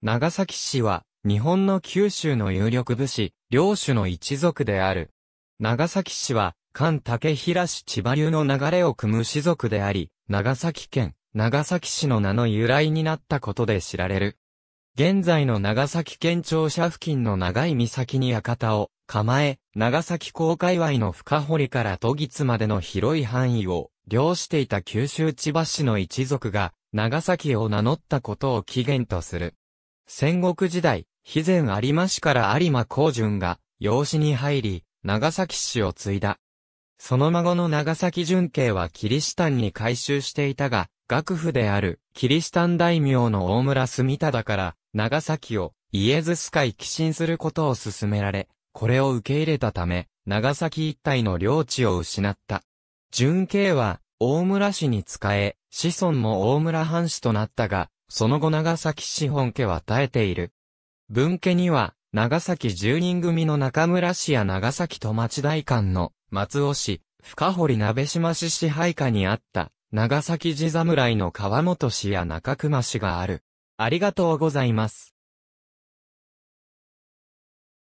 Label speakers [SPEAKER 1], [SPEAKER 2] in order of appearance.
[SPEAKER 1] 長崎氏は、日本の九州の有力武士、領主の一族である。長崎氏は、関竹平氏千葉流の流れを組む氏族であり、長崎県、長崎市の名の由来になったことで知られる。現在の長崎県庁舎付近の長い岬に館を構え、長崎公界隈の深堀から都議津までの広い範囲を領していた九州千葉市の一族が長崎を名乗ったことを起源とする。戦国時代、肥前有馬氏から有馬光淳が、養子に入り、長崎氏を継いだ。その孫の長崎純慶はキリシタンに改修していたが、学府であるキリシタン大名の大村住忠から、長崎をイエズス会寄進することを勧められ、これを受け入れたため、長崎一帯の領地を失った。純慶は、大村氏に仕え、子孫も大村藩士となったが、その後長崎資本家は耐えている。文家には、長崎十人組の中村氏や長崎戸町大官の松尾氏、深堀鍋島氏支配下にあった、長崎地侍の川本氏や中熊氏がある。ありがとうございます。